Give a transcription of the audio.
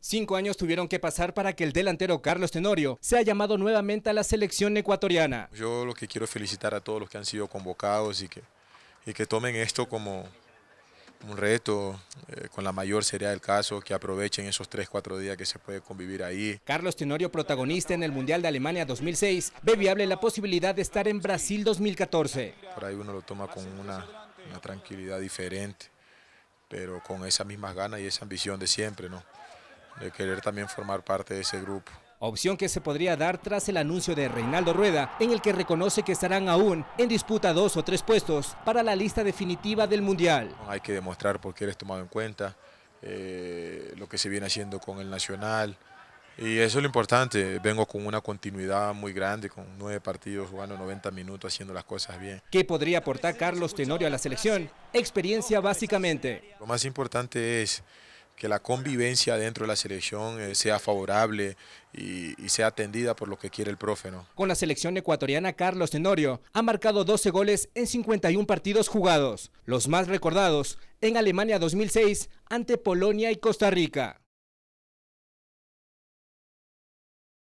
Cinco años tuvieron que pasar para que el delantero Carlos Tenorio sea llamado nuevamente a la selección ecuatoriana. Yo lo que quiero es felicitar a todos los que han sido convocados y que, y que tomen esto como un reto, eh, con la mayor seriedad del caso, que aprovechen esos tres, cuatro días que se puede convivir ahí. Carlos Tenorio, protagonista en el Mundial de Alemania 2006, ve viable la posibilidad de estar en Brasil 2014. Por ahí uno lo toma con una, tranquilidad diferente, pero con esas mismas ganas y esa ambición de siempre, ¿no? de querer también formar parte de ese grupo. Opción que se podría dar tras el anuncio de Reinaldo Rueda, en el que reconoce que estarán aún en disputa dos o tres puestos para la lista definitiva del Mundial. Hay que demostrar por qué eres tomado en cuenta, eh, lo que se viene haciendo con el Nacional, y eso es lo importante, vengo con una continuidad muy grande, con nueve partidos jugando 90 minutos, haciendo las cosas bien. ¿Qué podría aportar Carlos Tenorio a la selección? Experiencia básicamente. Lo más importante es que la convivencia dentro de la selección eh, sea favorable y, sea atendida por lo que quiere el profe. Con la selección ecuatoriana, Carlos Tenorio ha marcado 12 goles en 51 partidos jugados, los más recordados en Alemania 2006 ante Polonia y Costa Rica.